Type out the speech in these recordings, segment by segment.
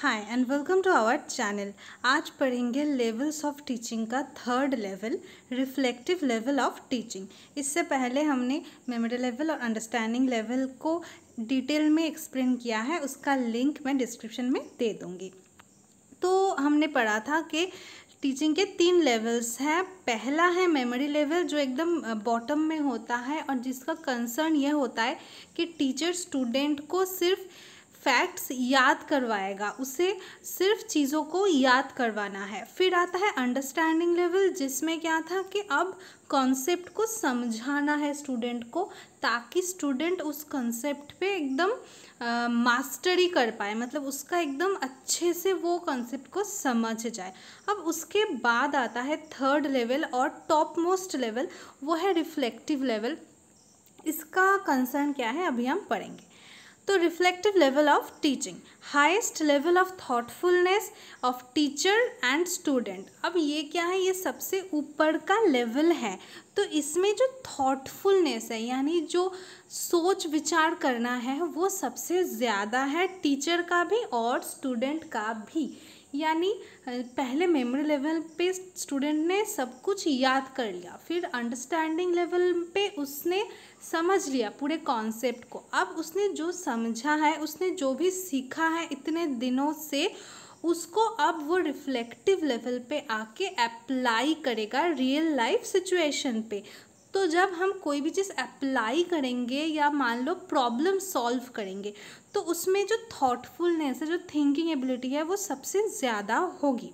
hi and welcome to our channel आज पढ़ेंगे levels of teaching का third level reflective level of teaching इससे पहले हमने मेमोरी लेवल और अंडरस्टैंडिंग लेवल को डिटेल में एक्सप्लेन किया है उसका लिंक मैं डिस्क्रिप्शन में दे दूँगी तो हमने पढ़ा था कि टीचिंग के तीन लेवल्स हैं पहला है मेमोरी लेवल जो एकदम बॉटम में होता है और जिसका कंसर्न यह होता है कि टीचर स्टूडेंट को सिर्फ फैक्ट्स याद करवाएगा उसे सिर्फ चीज़ों को याद करवाना है फिर आता है अंडरस्टैंडिंग लेवल जिसमें क्या था कि अब कॉन्सेप्ट को समझाना है स्टूडेंट को ताकि स्टूडेंट उस कॉन्सेप्ट पे एकदम मास्टरी कर पाए मतलब उसका एकदम अच्छे से वो कॉन्सेप्ट को समझ जाए अब उसके बाद आता है थर्ड लेवल और टॉप मोस्ट लेवल वो है रिफ्लेक्टिव लेवल इसका कंसर्न क्या है अभी हम पढ़ेंगे तो reflective level of teaching highest level of thoughtfulness of teacher and student अब ये क्या है ये सबसे ऊपर का लेवल है तो इसमें जो थॉटफुलनेस है यानी जो सोच विचार करना है वो सबसे ज़्यादा है टीचर का भी और स्टूडेंट का भी यानी पहले मेमोरी लेवल पे स्टूडेंट ने सब कुछ याद कर लिया फिर अंडरस्टैंडिंग लेवल पे उसने समझ लिया पूरे कॉन्सेप्ट को अब उसने जो समझा है उसने जो भी सीखा है इतने दिनों से उसको अब वो रिफ्लेक्टिव लेवल पे आके अप्लाई करेगा रियल लाइफ सिचुएशन पे तो जब हम कोई भी चीज़ अप्लाई करेंगे या मान लो प्रॉब्लम सॉल्व करेंगे तो उसमें जो थाटफुलनेस है जो थिंकिंग एबिलिटी है वो सबसे ज़्यादा होगी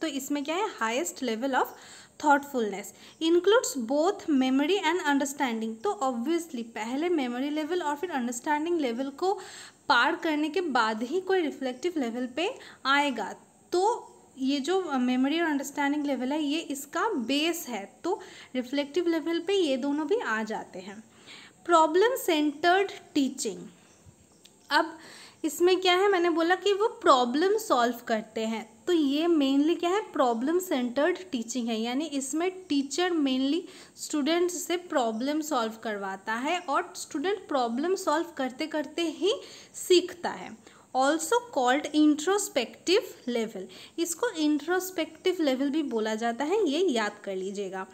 तो इसमें क्या है highest level of thoughtfulness includes both memory and understanding तो ऑब्वियसली पहले मेमोरी लेवल और फिर अंडरस्टैंडिंग लेवल को पार करने के बाद ही कोई रिफ्लेक्टिव लेवल पे आएगा तो ये जो मेमोरी और अंडरस्टैंडिंग लेवल है ये इसका बेस है तो रिफ्लेक्टिव लेवल पे ये दोनों भी आ जाते हैं प्रॉब्लम सेंटर्ड टीचिंग अब इसमें क्या है मैंने बोला कि वो प्रॉब्लम सॉल्व करते हैं तो ये मेनली क्या है प्रॉब्लम सेंटर्ड टीचिंग है यानी इसमें टीचर मेनली स्टूडेंट से प्रॉब्लम सॉल्व करवाता है और स्टूडेंट प्रॉब्लम सॉल्व करते करते ही सीखता है ऑल्सो कॉल्ड इंट्रोस्पेक्टिव लेवल इसको इंट्रोस्पेक्टिव लेवल भी बोला जाता है ये याद कर लीजिएगा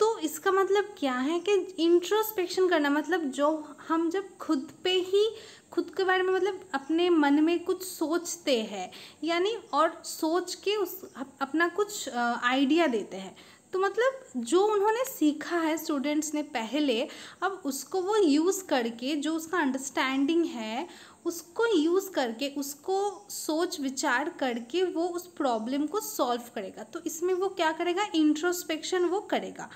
तो इसका मतलब क्या है कि इंट्रोस्पेक्शन करना मतलब जो हम जब खुद पे ही खुद के बारे में मतलब अपने मन में कुछ सोचते हैं यानी और सोच के उस अपना कुछ आइडिया देते हैं तो मतलब जो उन्होंने सीखा है स्टूडेंट्स ने पहले अब उसको वो यूज़ करके जो उसका अंडरस्टैंडिंग है उसको यूज़ करके उसको सोच विचार करके वो उस प्रॉब्लम को सॉल्व करेगा तो इसमें वो क्या करेगा इंट्रोस्पेक्शन वो करेगा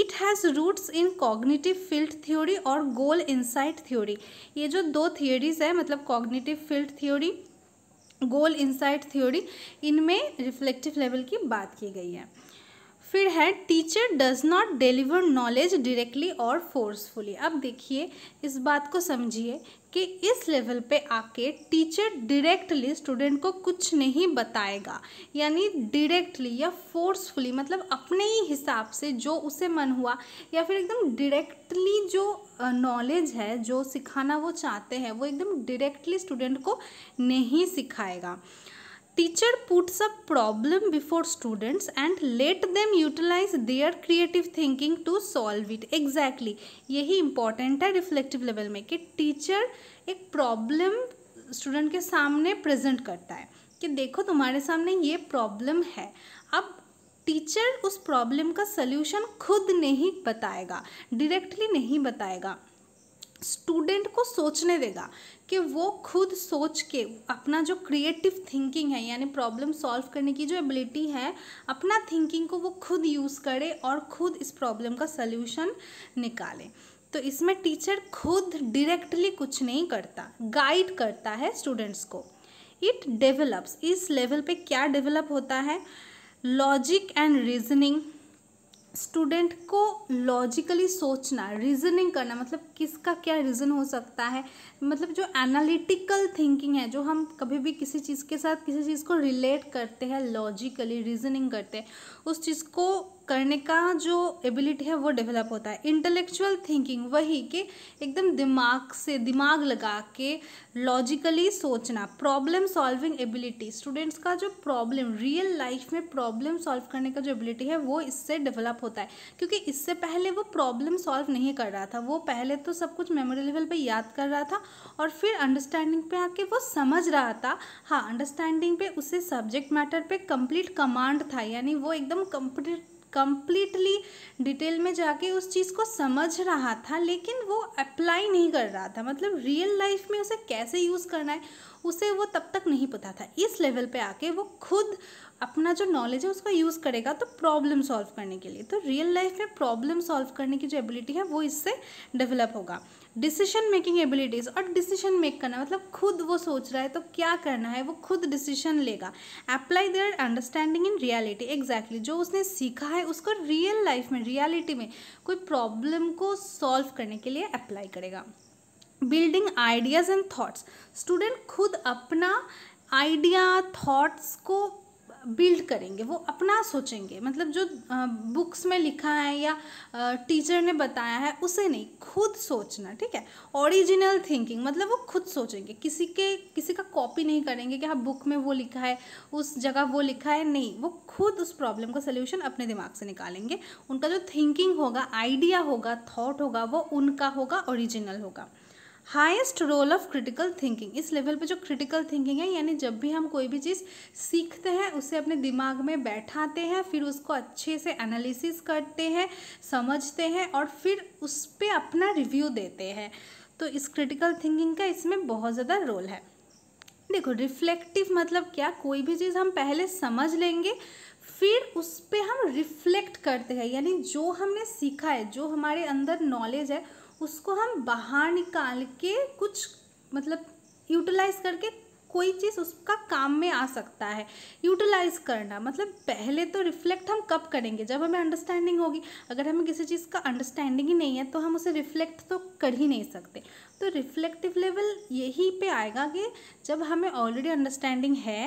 it has roots in cognitive field theory और गोल इंसाइट थ्योरी ये जो दो थियोरीज है मतलब cognitive field theory goal insight theory इनमें रिफ्लेक्टिव लेवल की बात की गई है फिर है teacher does not deliver knowledge directly और फोर्सफुली अब देखिए इस बात को समझिए कि इस लेवल पे आके टीचर डायरेक्टली स्टूडेंट को कुछ नहीं बताएगा यानी डायरेक्टली या फोर्सफुली मतलब अपने ही हिसाब से जो उसे मन हुआ या फिर एकदम डायरेक्टली जो नॉलेज है जो सिखाना वो चाहते हैं वो एकदम डायरेक्टली स्टूडेंट को नहीं सिखाएगा teacher puts a problem before students and let them utilize their creative thinking to solve it exactly यही इंपॉर्टेंट है रिफ्लेक्टिव लेवल में कि टीचर एक प्रॉब्लम स्टूडेंट के सामने प्रेजेंट करता है कि देखो तुम्हारे सामने ये प्रॉब्लम है अब टीचर उस प्रॉब्लम का सोल्यूशन खुद नहीं बताएगा डायरेक्टली नहीं बताएगा स्टूडेंट को सोचने देगा कि वो खुद सोच के अपना जो क्रिएटिव थिंकिंग है यानी प्रॉब्लम सॉल्व करने की जो एबिलिटी है अपना थिंकिंग को वो खुद यूज़ करे और खुद इस प्रॉब्लम का सल्यूशन निकाले तो इसमें टीचर खुद डायरेक्टली कुछ नहीं करता गाइड करता है स्टूडेंट्स को इट डेवलप्स इस लेवल पे क्या डेवलप होता है लॉजिक एंड रीजनिंग स्टूडेंट को लॉजिकली सोचना रीजनिंग करना मतलब किसका क्या रीज़न हो सकता है मतलब जो एनालिटिकल थिंकिंग है जो हम कभी भी किसी चीज़ के साथ किसी चीज़ को रिलेट करते हैं लॉजिकली रीजनिंग करते हैं उस चीज़ को करने का जो एबिलिटी है वो डेवलप होता है इंटेलेक्चुअल थिंकिंग वही कि एकदम दिमाग से दिमाग लगा के लॉजिकली सोचना प्रॉब्लम सॉल्विंग एबिलिटी स्टूडेंट्स का जो प्रॉब्लम रियल लाइफ में प्रॉब्लम सॉल्व करने का जो एबिलिटी है वो इससे डेवलप होता है क्योंकि इससे पहले वो प्रॉब्लम सॉल्व नहीं कर रहा था वो पहले तो सब कुछ मेमोरी लेवल पर याद कर रहा था और फिर अंडरस्टैंडिंग पे आके वो समझ रहा था हाँ अंडरस्टैंडिंग पे उसे सब्जेक्ट मैटर पे कंप्लीट कमांड था यानी वो एकदम कंप्लीट कंप्लीटली डिटेल में जाके उस चीज़ को समझ रहा था लेकिन वो अप्लाई नहीं कर रहा था मतलब रियल लाइफ में उसे कैसे यूज़ करना है उसे वो तब तक नहीं पता था इस लेवल पे आके वो खुद अपना जो नॉलेज है उसका यूज़ करेगा तो प्रॉब्लम सॉल्व करने के लिए तो रियल लाइफ में प्रॉब्लम सॉल्व करने की जो एबिलिटी है वो इससे डेवलप होगा डिसीशन मेकिंग एबिलिटीज़ और डिसीशन मेक करना मतलब खुद वो सोच रहा है तो क्या करना है वो खुद डिसीशन लेगा apply their understanding in reality exactly जो उसने सीखा है उसको रियल लाइफ में रियलिटी में कोई प्रॉब्लम को सॉल्व करने के लिए अप्लाई करेगा building ideas and thoughts student खुद अपना आइडिया थाट्स को बिल्ड करेंगे वो अपना सोचेंगे मतलब जो बुक्स में लिखा है या टीचर ने बताया है उसे नहीं खुद सोचना ठीक है ओरिजिनल थिंकिंग मतलब वो खुद सोचेंगे किसी के किसी का कॉपी नहीं करेंगे कि हाँ बुक में वो लिखा है उस जगह वो लिखा है नहीं वो खुद उस प्रॉब्लम का सोल्यूशन अपने दिमाग से निकालेंगे उनका जो थिंकिंग होगा आइडिया होगा थाट होगा वो उनका होगा ओरिजिनल होगा highest role of critical thinking इस लेवल पे जो क्रिटिकल थिंकिंग है यानी जब भी हम कोई भी चीज़ सीखते हैं उसे अपने दिमाग में बैठाते हैं फिर उसको अच्छे से एनालिसिस करते हैं समझते हैं और फिर उस पर अपना रिव्यू देते हैं तो इस क्रिटिकल थिंकिंग का इसमें बहुत ज़्यादा रोल है देखो रिफ्लेक्टिव मतलब क्या कोई भी चीज़ हम पहले समझ लेंगे फिर उस पर हम रिफ्लेक्ट करते हैं यानी जो हमने सीखा है जो हमारे अंदर नॉलेज है उसको हम बाहर निकाल के कुछ मतलब यूटिलाइज करके कोई चीज़ उसका काम में आ सकता है यूटिलाइज करना मतलब पहले तो रिफ्लेक्ट हम कब करेंगे जब हमें अंडरस्टैंडिंग होगी अगर हमें किसी चीज़ का अंडरस्टैंडिंग ही नहीं है तो हम उसे रिफ्लेक्ट तो कर ही नहीं सकते तो रिफ्लेक्टिव लेवल यही पे आएगा कि जब हमें ऑलरेडी अंडरस्टैंडिंग है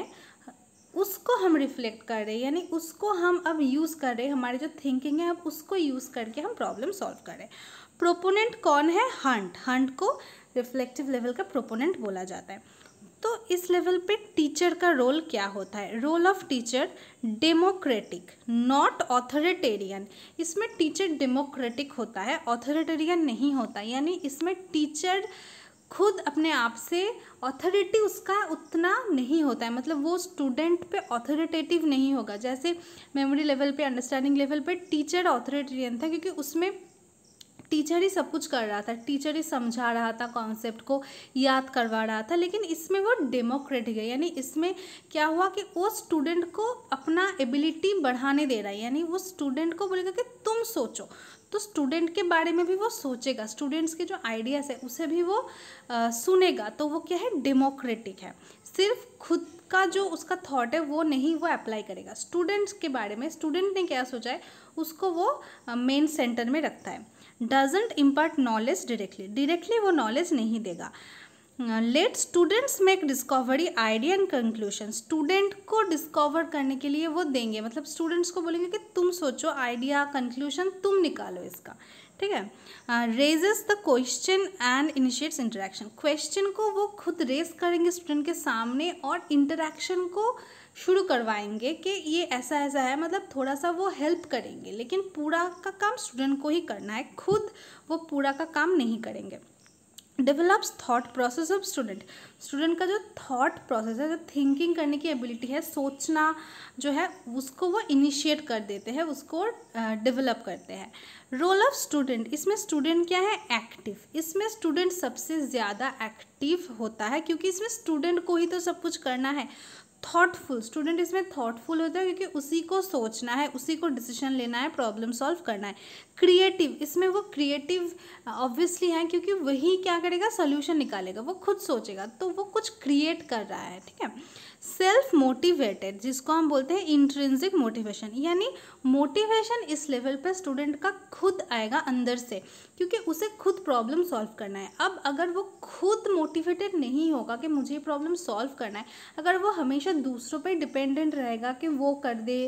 उसको हम रिफ्लेक्ट कर रहे हैं यानी उसको हम अब यूज़ कर रहे हैं हमारी जो थिंकिंग है अब उसको यूज़ करके हम प्रॉब्लम सॉल्व हैं प्रोपोनेंट कौन है हंट हंट को रिफ्लेक्टिव लेवल का प्रोपोनेंट बोला जाता है तो इस लेवल पे टीचर का रोल क्या होता है role of teacher democratic not authoritarian इसमें टीचर डेमोक्रेटिक होता है ऑथोरिटेरियन नहीं होता यानी इसमें टीचर खुद अपने आप से ऑथोरिटी उसका उतना नहीं होता है मतलब वो स्टूडेंट पे ऑथोरिटेटिव नहीं होगा जैसे मेमोरी लेवल पे अंडरस्टैंडिंग लेवल पे टीचर ऑथोरिटेरियन था क्योंकि उसमें टीचर ही सब कुछ कर रहा था टीचर ही समझा रहा था कॉन्सेप्ट को याद करवा रहा था लेकिन इसमें वो डेमोक्रेटिक है यानी इसमें क्या हुआ कि वो स्टूडेंट को अपना एबिलिटी बढ़ाने दे रहा है यानी वो स्टूडेंट को बोलेगा कि तुम सोचो तो स्टूडेंट के बारे में भी वो सोचेगा स्टूडेंट्स के जो आइडियाज़ है उसे भी वो आ, सुनेगा तो वो क्या है डेमोक्रेटिक है सिर्फ खुद का जो उसका थॉट है वो नहीं वो अप्लाई करेगा स्टूडेंट्स के बारे में स्टूडेंट ने क्या सोचा है उसको वो मेन सेंटर में रखता है doesn't impart knowledge directly directly वो नॉलेज नहीं देगा let students make discovery idea and conclusion student को डिस्कवर करने के लिए वो देंगे मतलब स्टूडेंट्स को बोलेंगे कि तुम सोचो आइडिया कंक्लूशन तुम निकालो इसका ठीक है raises the question and initiates interaction question को वो खुद रेज करेंगे स्टूडेंट के सामने और इंटरेक्शन को uh, शुरू करवाएंगे कि ये ऐसा ऐसा है मतलब थोड़ा सा वो हेल्प करेंगे लेकिन पूरा का काम स्टूडेंट को ही करना है खुद वो पूरा का काम नहीं करेंगे develops thought process of student student का जो थाट प्रोसेस है जो थिंकिंग करने की एबिलिटी है सोचना जो है उसको वो इनिशिएट कर देते हैं उसको डेवलप करते हैं रोल ऑफ स्टूडेंट इसमें स्टूडेंट क्या है एक्टिव इसमें स्टूडेंट सबसे ज़्यादा एक्टिव होता है क्योंकि इसमें स्टूडेंट को ही तो सब कुछ करना है थॉटफुल स्टूडेंट इसमें थॉटफुल होता है क्योंकि उसी को सोचना है उसी को डिसीजन लेना है प्रॉब्लम सॉल्व करना है क्रिएटिव इसमें वो क्रिएटिव ऑब्वियसली है क्योंकि वही क्या करेगा सोल्यूशन निकालेगा वो खुद सोचेगा तो वो कुछ क्रिएट कर रहा है ठीक है सेल्फ मोटिवेटेड जिसको हम बोलते हैं इंट्रेंसिक मोटिवेशन यानी मोटिवेशन इस लेवल पर स्टूडेंट का खुद आएगा अंदर से क्योंकि उसे खुद प्रॉब्लम सॉल्व करना है अब अगर वो खुद मोटिवेटेड नहीं होगा कि मुझे प्रॉब्लम सॉल्व करना है अगर वो हमेशा दूसरों पे डिपेंडेंट रहेगा कि वो कर दे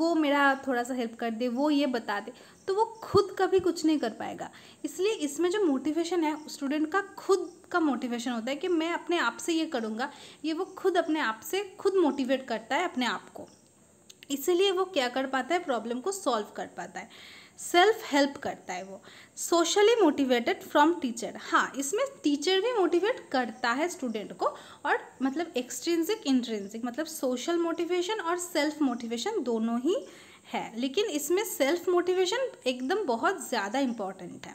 वो मेरा थोड़ा सा हेल्प कर दे वो ये बता दे तो वो खुद कभी कुछ नहीं कर पाएगा इसलिए इसमें जो मोटिवेशन है स्टूडेंट का खुद का मोटिवेशन होता है कि मैं अपने आप से ये करूँगा ये वो खुद अपने आप से खुद मोटिवेट करता है अपने आप को इसीलिए वो क्या कर पाता है प्रॉब्लम को सॉल्व कर पाता है सेल्फ हेल्प करता है वो सोशली मोटिवेटेड फ्रॉम टीचर हाँ इसमें टीचर भी मोटिवेट करता है स्टूडेंट को और मतलब एक्सट्रेंसिक इंट्रेंसिक मतलब सोशल मोटिवेशन और सेल्फ मोटिवेशन दोनों ही है लेकिन इसमें सेल्फ मोटिवेशन एकदम बहुत ज़्यादा इम्पॉर्टेंट है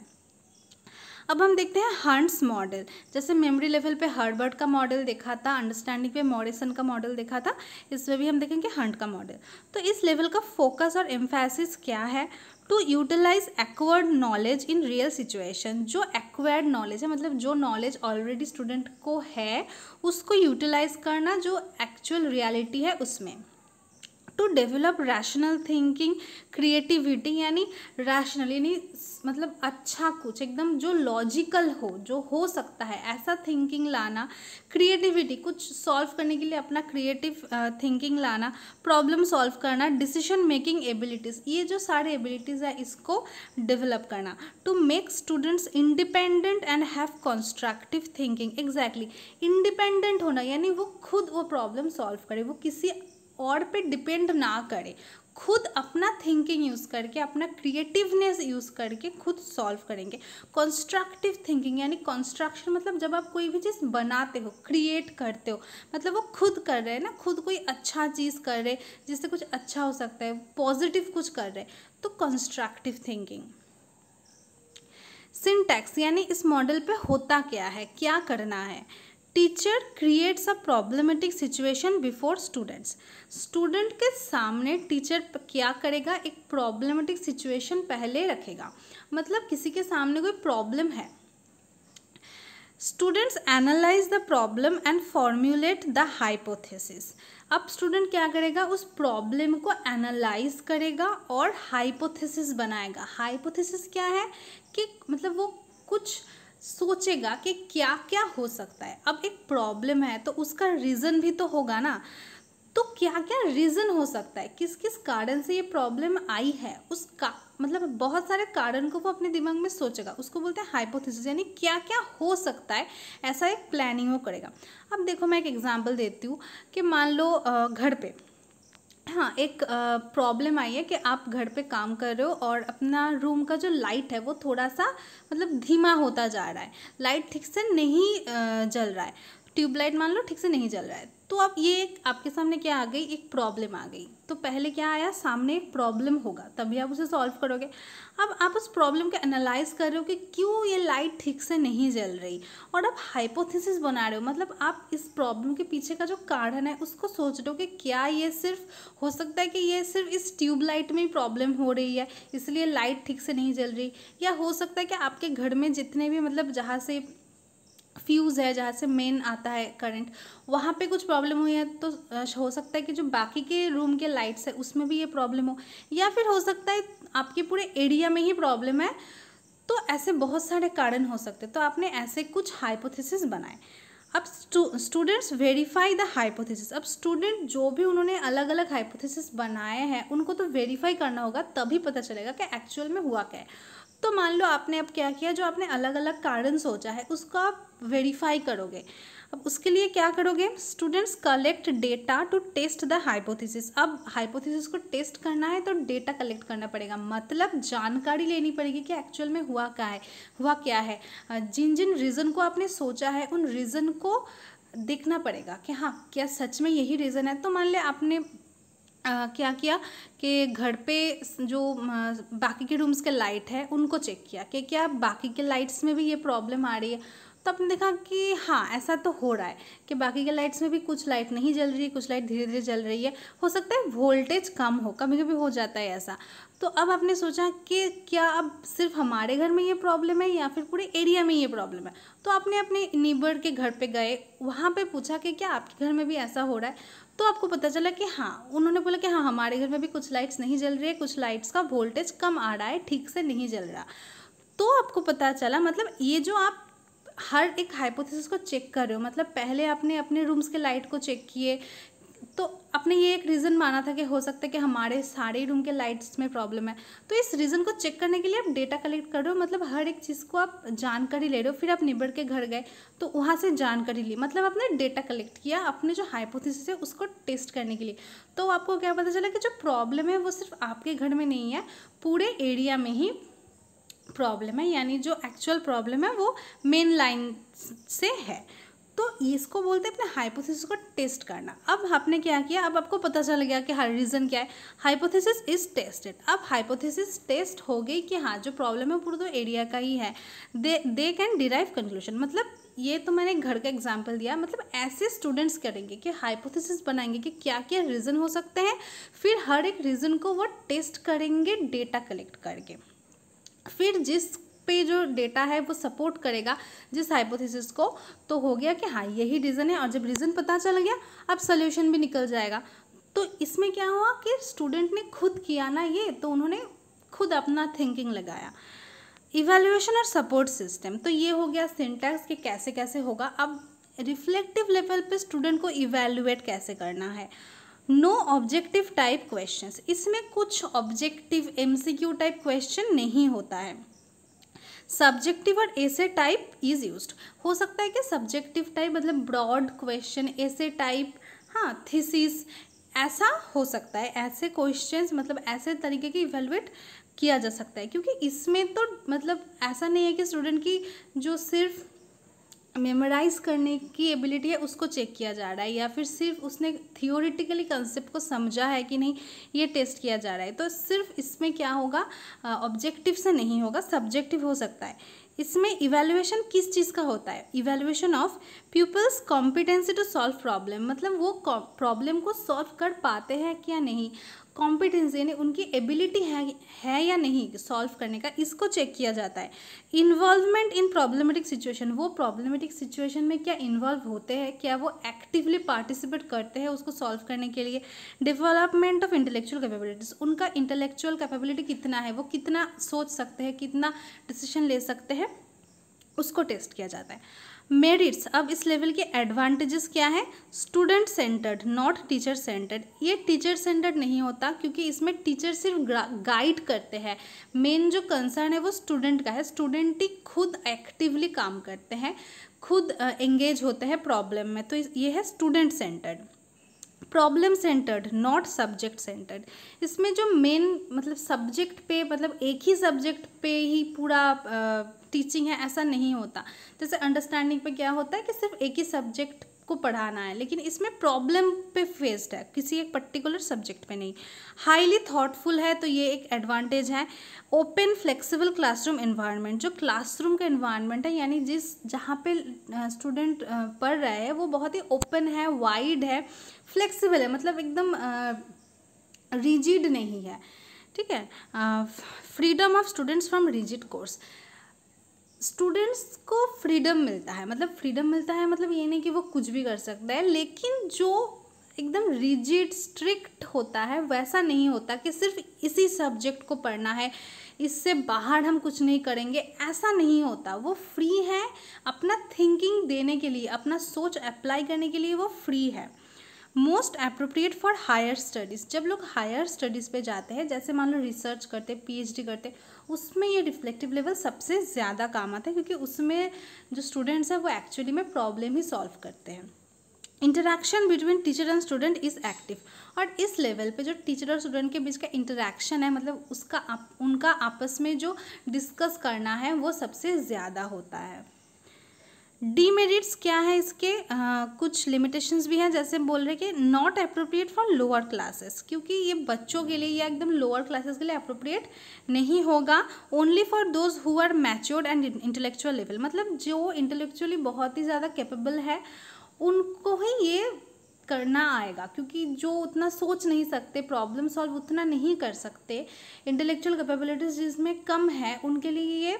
अब हम देखते हैं हंट्स मॉडल जैसे मेमोरी लेवल पे हर्बर्ट का मॉडल देखा था अंडरस्टैंडिंग पे मॉरिसन का मॉडल देखा था इसमें भी हम देखेंगे हंट का मॉडल तो इस लेवल का फोकस और एम्फेसिस क्या है to utilize acquired knowledge in real situation जो एक्वायर्ड नॉलेज है मतलब जो नॉलेज ऑलरेडी स्टूडेंट को है उसको यूटिलाइज करना जो एक्चुअल रियलिटी है उसमें to develop rational thinking creativity यानी रैशनल यानी मतलब अच्छा कुछ एकदम जो लॉजिकल हो जो हो सकता है ऐसा थिंकिंग लाना क्रिएटिविटी कुछ सॉल्व करने के लिए अपना क्रिएटिव थिंकिंग लाना प्रॉब्लम सॉल्व करना डिसीजन मेकिंग एबिलिटीज़ ये जो सारे एबिलिटीज़ है इसको डेवलप करना to make students independent and have constructive thinking exactly independent होना यानी वो खुद वो प्रॉब्लम सॉल्व करे वो किसी और पे डिपेंड ना करें खुद अपना थिंकिंग यूज़ करके अपना क्रिएटिवनेस यूज़ करके खुद सॉल्व करेंगे कंस्ट्रक्टिव थिंकिंग यानी कंस्ट्रक्शन मतलब जब आप कोई भी चीज़ बनाते हो क्रिएट करते हो मतलब वो खुद कर रहे हैं ना खुद कोई अच्छा चीज़ कर रहे जिससे कुछ अच्छा हो सकता है पॉजिटिव कुछ कर रहे तो कंस्ट्रक्टिव थिंकिंग सिंटैक्स यानी इस मॉडल पे होता क्या है क्या करना है teacher creates a problematic situation before students student के सामने टीचर क्या करेगा एक प्रॉब्लमेटिक सिचुएशन पहले रखेगा मतलब किसी के सामने कोई प्रॉब्लम है students analyse the problem and formulate the hypothesis अब स्टूडेंट क्या करेगा उस प्रॉब्लम को एनालाइज करेगा और हाइपोथेसिस बनाएगा हाइपोथेसिस क्या है कि मतलब वो कुछ सोचेगा कि क्या क्या हो सकता है अब एक प्रॉब्लम है तो उसका रीज़न भी तो होगा ना तो क्या क्या रीज़न हो सकता है किस किस कारण से ये प्रॉब्लम आई है उस का मतलब बहुत सारे कारण को वो अपने दिमाग में सोचेगा उसको बोलते हैं हाइपोथेसिस यानी क्या क्या हो सकता है ऐसा एक प्लानिंग वो करेगा अब देखो मैं एक एग्जांपल देती हूँ कि मान लो घर पे हाँ एक प्रॉब्लम आई है कि आप घर पे काम कर रहे हो और अपना रूम का जो लाइट है वो थोड़ा सा मतलब धीमा होता जा रहा है लाइट ठीक से नहीं जल रहा है ट्यूबलाइट मान लो ठीक से नहीं जल रहा है तो अब ये एक आपके सामने क्या आ गई एक प्रॉब्लम आ गई तो पहले क्या आया सामने एक प्रॉब्लम होगा तभी आप उसे सॉल्व करोगे अब आप उस प्रॉब्लम को एनालाइज कर रहे हो कि क्यों ये लाइट ठीक से नहीं जल रही और आप हाइपोथेसिस बना रहे हो मतलब आप इस प्रॉब्लम के पीछे का जो कारण है उसको सोच रहे हो कि क्या ये सिर्फ हो सकता है कि ये सिर्फ इस ट्यूबलाइट में ही प्रॉब्लम हो रही है इसलिए लाइट ठीक से नहीं जल रही या हो सकता है कि आपके घर में जितने भी मतलब जहाँ से फ्यूज़ है जहाँ से मेन आता है करंट वहाँ पे कुछ प्रॉब्लम हुई है तो हो सकता है कि जो बाकी के रूम के लाइट्स है उसमें भी ये प्रॉब्लम हो या फिर हो सकता है आपके पूरे एरिया में ही प्रॉब्लम है तो ऐसे बहुत सारे कारण हो सकते हैं तो आपने ऐसे कुछ हाइपोथेसिस बनाए अब स्टूडेंट्स वेरीफाई द हाइपोथेसिस अब स्टूडेंट जो भी उन्होंने अलग अलग हाइपोथेसिस बनाए हैं उनको तो वेरीफाई करना होगा तभी पता चलेगा कि एक्चुअल में हुआ क्या है तो मान लो आपने अब क्या किया जो आपने अलग अलग कारण सोचा है उसको आप वेरीफाई करोगे अब उसके लिए क्या करोगे students collect data to test the hypothesis अब हाइपोथेसिस को टेस्ट करना है तो डेटा कलेक्ट करना पड़ेगा मतलब जानकारी लेनी पड़ेगी कि एक्चुअल में हुआ क्या है हुआ क्या है जिन जिन रीज़न को आपने सोचा है उन रीज़न को देखना पड़ेगा कि हाँ क्या सच में यही रीज़न है तो मान लें आपने आ, क्या किया कि घर पे जो बाकी के रूम्स के लाइट है उनको चेक किया कि क्या बाकी के लाइट्स में भी ये प्रॉब्लम आ रही है तो आपने देखा कि हाँ ऐसा तो हो रहा है कि बाकी के लाइट्स में भी कुछ लाइट नहीं जल रही कुछ लाइट धीरे धीरे जल रही है हो सकता है वोल्टेज कम हो कभी कभी हो जाता है ऐसा तो अब आपने सोचा कि क्या अब सिर्फ हमारे घर में ये प्रॉब्लम है या फिर पूरे एरिया में ये प्रॉब्लम है तो आपने अपने नेबर के घर पे गए वहाँ पे पूछा कि क्या आपके घर में भी ऐसा हो रहा है तो आपको पता चला कि हाँ उन्होंने बोला कि हाँ हमारे घर में भी कुछ लाइट्स नहीं जल रही है कुछ लाइट्स का वोल्टेज कम आ रहा है ठीक से नहीं जल रहा तो आपको पता चला मतलब ये जो आप हर एक हाइपोथेसिस को चेक कर रहे हो मतलब पहले आपने अपने रूम्स के लाइट को चेक किए तो आपने ये एक रीज़न माना था कि हो सकता है कि हमारे सारे रूम के लाइट्स में प्रॉब्लम है तो इस रीज़न को चेक करने के लिए आप डेटा कलेक्ट कर रहे हो मतलब हर एक चीज़ को आप जानकारी ले रहे हो फिर आप निबड़ के घर गए तो वहाँ से जानकारी ली मतलब आपने डेटा कलेक्ट किया अपने जो हाइपोथेसिस है उसको टेस्ट करने के लिए तो आपको क्या पता चला कि जो प्रॉब्लम है वो सिर्फ आपके घर में नहीं है पूरे एरिया में ही प्रॉब्लम है यानी जो एक्चुअल प्रॉब्लम है वो मेन लाइन से है तो इसको बोलते हैं अपने हाइपोथेसिस को टेस्ट करना अब आपने क्या किया अब आपको पता चल गया कि हर रीज़न क्या है हाइपोथेसिस इज़ टेस्टेड अब हाइपोथेसिस टेस्ट हो गई कि हाँ जो प्रॉब्लम है पूरा तो एरिया का ही है they they can derive conclusion मतलब ये तो मैंने घर का एग्जाम्पल दिया मतलब ऐसे स्टूडेंट्स करेंगे कि हाइपोथेसिस बनाएंगे कि क्या क्या रीज़न हो सकते हैं फिर हर एक रीज़न को वो टेस्ट करेंगे डेटा कलेक्ट करके फिर जिस पे जो डेटा है वो सपोर्ट करेगा जिस हाइपोथेसिस को तो हो गया कि हाँ यही रीज़न है और जब रीज़न पता चल गया अब सोल्यूशन भी निकल जाएगा तो इसमें क्या हुआ कि स्टूडेंट ने खुद किया ना ये तो उन्होंने खुद अपना थिंकिंग लगाया इवेल्युएशन और सपोर्ट सिस्टम तो ये हो गया सिंटैक्स कि कैसे कैसे होगा अब रिफ्लेक्टिव लेवल पे स्टूडेंट को इवेल्युएट कैसे करना है नो ऑब्जेक्टिव टाइप क्वेश्चंस इसमें कुछ ऑब्जेक्टिव एमसीक्यू टाइप क्वेश्चन नहीं होता है सब्जेक्टिव और ऐसे टाइप इज यूज हो सकता है कि सब्जेक्टिव टाइप मतलब ब्रॉड क्वेश्चन ऐसे टाइप हाँ थीसिस ऐसा हो सकता है ऐसे क्वेश्चंस मतलब ऐसे तरीके के इवेलुएट किया जा सकता है क्योंकि इसमें तो मतलब ऐसा नहीं है कि स्टूडेंट की जो सिर्फ मेमोराइज करने की एबिलिटी है उसको चेक किया जा रहा है या फिर सिर्फ उसने थियोरिटिकली कंसेप्ट को समझा है कि नहीं ये टेस्ट किया जा रहा है तो सिर्फ इसमें क्या होगा ऑब्जेक्टिव से नहीं होगा सब्जेक्टिव हो सकता है इसमें इवेलुएशन किस चीज़ का होता है evaluation of people's competency to solve problem मतलब वो प्रॉब्लम को सॉल्व कर पाते हैं क्या नहीं कॉम्पिटेंस यानी उनकी एबिलिटी है है या नहीं सॉल्व करने का इसको चेक किया जाता है इन्वॉल्वमेंट इन प्रॉब्लमेटिक सिचुएशन वो प्रॉब्लमेटिक सिचुएशन में क्या इन्वॉल्व होते हैं क्या वो एक्टिवली पार्टिसिपेट करते हैं उसको सॉल्व करने के लिए डेवलपमेंट ऑफ इंटेलेक्चुअल कैपेबिलिटीज़ उनका इंटेलेक्चुअल कैपेबिलिटी कितना है वो कितना सोच सकते हैं कितना डिसीशन ले सकते हैं उसको टेस्ट किया जाता है मेरिट्स अब इस लेवल के एडवांटेजेस क्या है student centred not teacher centred ये टीचर सेंटर्ड नहीं होता क्योंकि इसमें टीचर सिर्फ गाइड करते हैं मेन जो कंसर्न है वो स्टूडेंट का है स्टूडेंट ही खुद एक्टिवली काम करते हैं खुद एंगेज होते हैं प्रॉब्लम में तो ये है student centred problem centred not subject centred इसमें जो मेन मतलब सब्जेक्ट पे मतलब एक ही सब्जेक्ट पे ही पूरा टीचिंग है ऐसा नहीं होता जैसे अंडरस्टैंडिंग पे क्या होता है कि सिर्फ एक ही सब्जेक्ट को पढ़ाना है लेकिन इसमें प्रॉब्लम पे फेस्ड है किसी एक पर्टिकुलर सब्जेक्ट पे नहीं हाईली थॉटफुल है तो ये एक एडवांटेज है ओपन फ्लेक्सिबल क्लासरूम इन्वायरमेंट जो क्लासरूम का इन्वायरमेंट है यानी जिस जहाँ पे स्टूडेंट पढ़ रहा है वो बहुत ही ओपन है वाइड है फ्लेक्सिबल है मतलब एकदम रिजिड नहीं है ठीक है freedom of students from rigid course students को फ्रीडम मिलता है मतलब फ्रीडम मिलता है मतलब ये नहीं कि वो कुछ भी कर सकता है लेकिन जो एकदम रिजिड स्ट्रिक्ट होता है वैसा नहीं होता कि सिर्फ इसी सब्जेक्ट को पढ़ना है इससे बाहर हम कुछ नहीं करेंगे ऐसा नहीं होता वो फ्री है अपना थिंकिंग देने के लिए अपना सोच अप्लाई करने के लिए वो फ्री है most appropriate for higher studies जब लोग हायर स्टडीज़ पे जाते हैं जैसे मान लो रिसर्च करते पीएचडी करते उसमें ये रिफ्लेक्टिव लेवल सबसे ज़्यादा काम आता है क्योंकि उसमें जो स्टूडेंट्स हैं वो एक्चुअली में प्रॉब्लम ही सॉल्व करते हैं interaction between teacher and student is active और इस लेवल पे जो टीचर और स्टूडेंट के बीच का इंटरेक्शन है मतलब उसका आप उनका आपस में जो डिस्कस करना है वो सबसे ज़्यादा होता है डीमेरिट्स क्या है इसके आ, कुछ लिमिटेशंस भी हैं जैसे बोल रहे कि not appropriate for lower classes क्योंकि ये बच्चों के लिए या एकदम लोअर क्लासेस के लिए अप्रोप्रिएट नहीं होगा only for those who are matured and intellectual level मतलब जो इंटेलेक्चुअली बहुत ही ज़्यादा कैपेबल है उनको ही ये करना आएगा क्योंकि जो उतना सोच नहीं सकते प्रॉब्लम सॉल्व उतना नहीं कर सकते इंटेलेक्चुअल कैपेबिलिटीज जिसमें कम है उनके लिए ये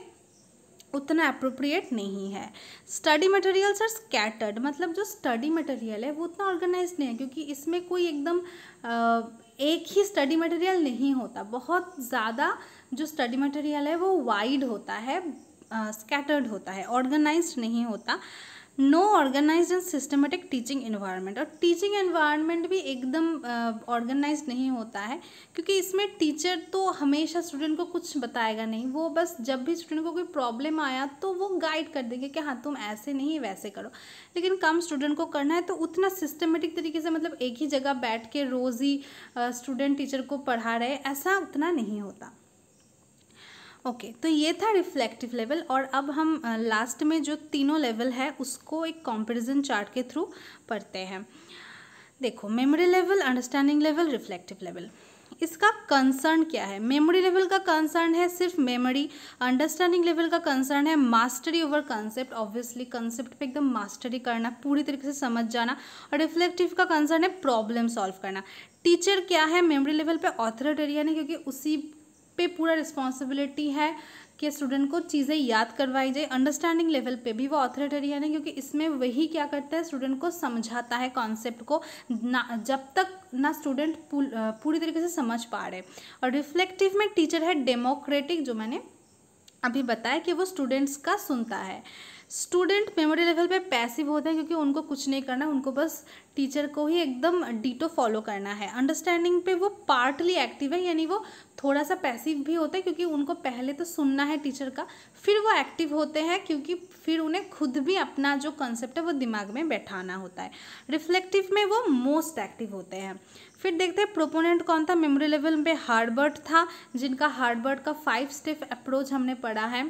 उतना अप्रोप्रिएट नहीं है स्टडी मटेरियल्स आर स्कैटर्ड मतलब जो स्टडी मटेरियल है वो उतना ऑर्गेनाइज नहीं है क्योंकि इसमें कोई एकदम एक ही स्टडी मटेरियल नहीं होता बहुत ज़्यादा जो स्टडी मटेरियल है वो वाइड होता है स्कैटर्ड uh, होता है ऑर्गेनाइज्ड नहीं होता no organise and systematic teaching environment और टीचिंग इन्वायरमेंट भी एकदम ऑर्गेनाइज uh, नहीं होता है क्योंकि इसमें टीचर तो हमेशा स्टूडेंट को कुछ बताएगा नहीं वो बस जब भी स्टूडेंट को कोई प्रॉब्लम आया तो वो गाइड कर देंगे कि हाँ तुम ऐसे नहीं वैसे करो लेकिन कम स्टूडेंट को करना है तो उतना सिस्टमेटिक तरीके से मतलब एक ही जगह बैठ के रोज़ ही स्टूडेंट टीचर को पढ़ा रहे ऐसा उतना नहीं होता ओके okay, तो ये था रिफ्लेक्टिव लेवल और अब हम लास्ट में जो तीनों लेवल है उसको एक कंपैरिजन चार्ट के थ्रू पढ़ते हैं देखो memory level understanding level reflective level इसका कंसर्न क्या है मेमोरी लेवल का कंसर्न है सिर्फ मेमोरी अंडरस्टैंडिंग लेवल का कंसर्न है mastery over concept obviously concept पे एकदम मास्टरी करना पूरी तरीके से समझ जाना और रिफ्लेक्टिव का कंसर्न है प्रॉब्लम सॉल्व करना टीचर क्या है मेमोरी लेवल पे ऑथोरिटेरियन है क्योंकि उसी पे पूरा रिस्पॉन्सिबिलिटी है कि स्टूडेंट को चीज़ें याद करवाई जाए अंडरस्टैंडिंग लेवल पे भी वो ऑथोरिटेरियन है क्योंकि इसमें वही क्या करता है स्टूडेंट को समझाता है कॉन्सेप्ट को ना जब तक ना स्टूडेंट पूरी तरीके से समझ पा रहे और रिफ्लेक्टिव में टीचर है डेमोक्रेटिक जो मैंने अभी बताया कि वो स्टूडेंट्स का सुनता है स्टूडेंट मेमोरी लेवल पे पैसिव होते हैं क्योंकि उनको कुछ नहीं करना उनको बस टीचर को ही एकदम डीटो फॉलो करना है अंडरस्टैंडिंग पे वो पार्टली एक्टिव है यानी वो थोड़ा सा पैसिव भी होता है क्योंकि उनको पहले तो सुनना है टीचर का फिर वो एक्टिव होते हैं क्योंकि फिर उन्हें खुद भी अपना जो कंसेप्ट है वो दिमाग में बैठाना होता है रिफ्लेक्टिव में वो मोस्ट एक्टिव होते हैं फिर देखते हैं प्रोपोनेंट कौन था मेमोरी लेवल पे हार्डबर्ट था जिनका हार्डबर्ट का फाइव स्टेप अप्रोच हमने पढ़ा है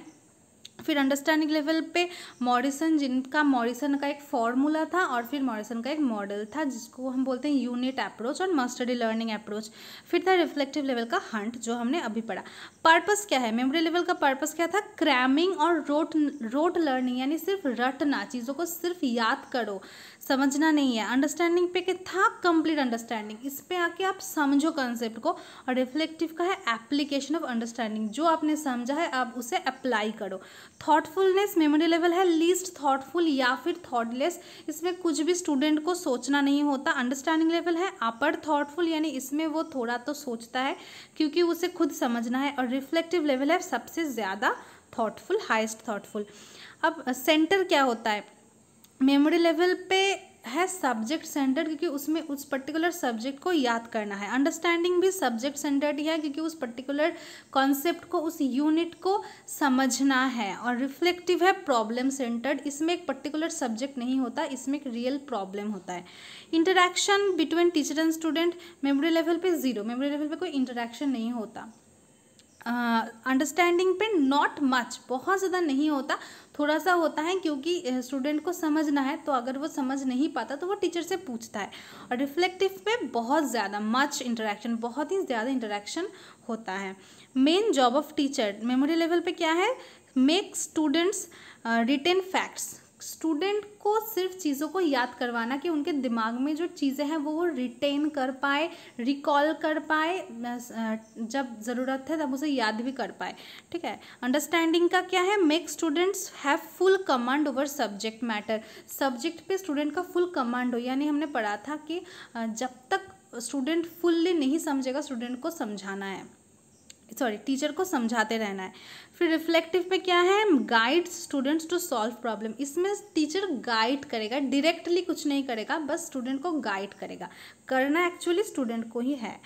फिर अंडरस्टैंडिंग लेवल पे मॉरिसन जिनका मॉरिसन का एक फॉर्मूला था और फिर मॉरिसन का एक मॉडल था जिसको हम बोलते हैं यूनिट अप्रोच और मास्टरी लर्निंग अप्रोच फिर था रिफ्लेक्टिव लेवल का हंट जो हमने अभी पढ़ा पर्पस क्या है मेमोरी लेवल का पर्पस क्या था क्रैमिंग और रोट रोट लर्निंग यानी सिर्फ रटना चीज़ों को सिर्फ याद करो समझना नहीं है अंडरस्टैंडिंग पे के था कंप्लीट अंडरस्टैंडिंग इस पे आके आप समझो कॉन्सेप्ट को और रिफ्लेक्टिव का है एप्लीकेशन ऑफ अंडरस्टैंडिंग जो आपने समझा है आप उसे अप्लाई करो थॉटफुलनेस मेमोरी लेवल है लीस्ट थॉटफुल या फिर थॉटलेस इसमें कुछ भी स्टूडेंट को सोचना नहीं होता अंडरस्टैंडिंग लेवल है अपर थॉटफुल यानी इसमें वो थोड़ा तो सोचता है क्योंकि उसे खुद समझना है और रिफ्लेक्टिव लेवल है सबसे ज़्यादा थॉटफुल हाइस्ट थॉटफुल अब सेंटर क्या होता है मेमोरी लेवल पे है सब्जेक्ट सेंटर्ड क्योंकि उसमें उस पर्टिकुलर सब्जेक्ट को याद करना है अंडरस्टैंडिंग भी सब्जेक्ट सेंटर्ड ही है क्योंकि उस पर्टिकुलर कॉन्सेप्ट को उस यूनिट को समझना है और रिफ्लेक्टिव है प्रॉब्लम सेंटर्ड इसमें एक पर्टिकुलर सब्जेक्ट नहीं होता इसमें एक रियल प्रॉब्लम होता है interaction between teacher and student memory level पे ज़ीरो मेमोरी लेवल पे कोई इंटरेक्शन नहीं होता अंडरस्टैंडिंग पे नॉट मच बहुत ज़्यादा नहीं होता थोड़ा सा होता है क्योंकि स्टूडेंट को समझना है तो अगर वो समझ नहीं पाता तो वो टीचर से पूछता है और रिफ्लेक्टिव पे बहुत ज़्यादा मच इंटरेक्शन बहुत ही ज़्यादा इंटरेक्शन होता है main job of teacher memory level पे क्या है make students retain facts student को सिर्फ चीज़ों को याद करवाना कि उनके दिमाग में जो चीज़ें हैं वो वो रिटेन कर पाए रिकॉल कर पाए जब ज़रूरत है तब उसे याद भी कर पाए ठीक है अंडरस्टैंडिंग का क्या है make students have full command over subject matter subject पे स्टूडेंट का फुल कमांड हो यानी हमने पढ़ा था कि जब तक स्टूडेंट फुल्ली नहीं समझेगा स्टूडेंट को समझाना है सॉरी टीचर को समझाते रहना है फिर रिफ्लेक्टिव पे क्या है guide students to solve problem इसमें टीचर गाइड करेगा डायरेक्टली कुछ नहीं करेगा बस स्टूडेंट को गाइड करेगा करना एक्चुअली स्टूडेंट को ही है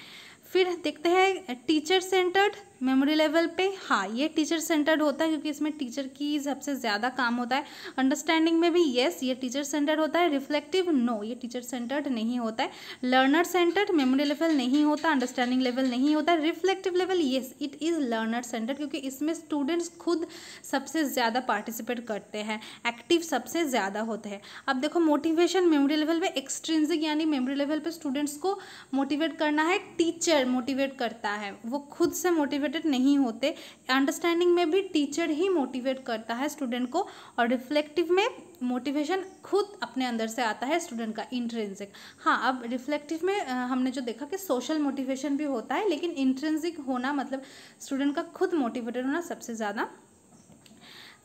फिर देखते हैं टीचर सेंटर्ड मेमोरी लेवल पे हाँ ये टीचर सेंटर्ड होता है क्योंकि इसमें टीचर की सबसे ज़्यादा काम होता है अंडरस्टैंडिंग में भी येस ये टीचर सेंटर्ड होता है रिफ्लेक्टिव नो ये टीचर सेंटर्ड नहीं होता है लर्नर सेंटर्ड मेमोरी लेवल नहीं होता अंडरस्टैंडिंग लेवल नहीं होता reflective level yes it is learner centred क्योंकि इसमें स्टूडेंट्स खुद सबसे ज़्यादा पार्टिसिपेट करते हैं एक्टिव सबसे ज़्यादा होते हैं अब देखो मोटिवेशन मेमोरी लेवल पर एक्सट्रेंसिक यानी मेमोरी लेवल पर स्टूडेंट्स को मोटिवेट करना है टीचर मोटिवेट करता है वो खुद से मोटिवेट मोटिवेटेड नहीं होते अंडरस्टैंडिंग में भी टीचर ही मोटिवेट करता है स्टूडेंट को और रिफ्लेक्टिव में मोटिवेशन खुद अपने अंदर से आता है स्टूडेंट का इंट्रेंसिक हाँ अब रिफ्लेक्टिव में हमने जो देखा कि सोशल मोटिवेशन भी होता है लेकिन इंट्रेंसिक होना मतलब स्टूडेंट का खुद मोटिवेटेड होना सबसे ज़्यादा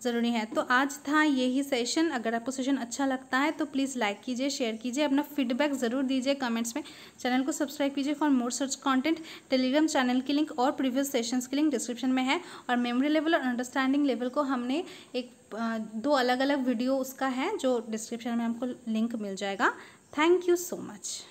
ज़रूरी है तो आज था यही सेशन अगर आपको सेशन अच्छा लगता है तो प्लीज़ लाइक कीजिए शेयर कीजिए अपना फीडबैक ज़रूर दीजिए कमेंट्स में चैनल को सब्सक्राइब कीजिए for more search content Telegram channel की लिंक और प्रीवियस सेशंस की लिंक डिस्क्रिप्शन में है और मेमोरी लेवल और अंडरस्टैंडिंग लेवल को हमने एक दो अलग अलग वीडियो उसका है जो डिस्क्रिप्शन में हमको लिंक मिल जाएगा थैंक यू सो मच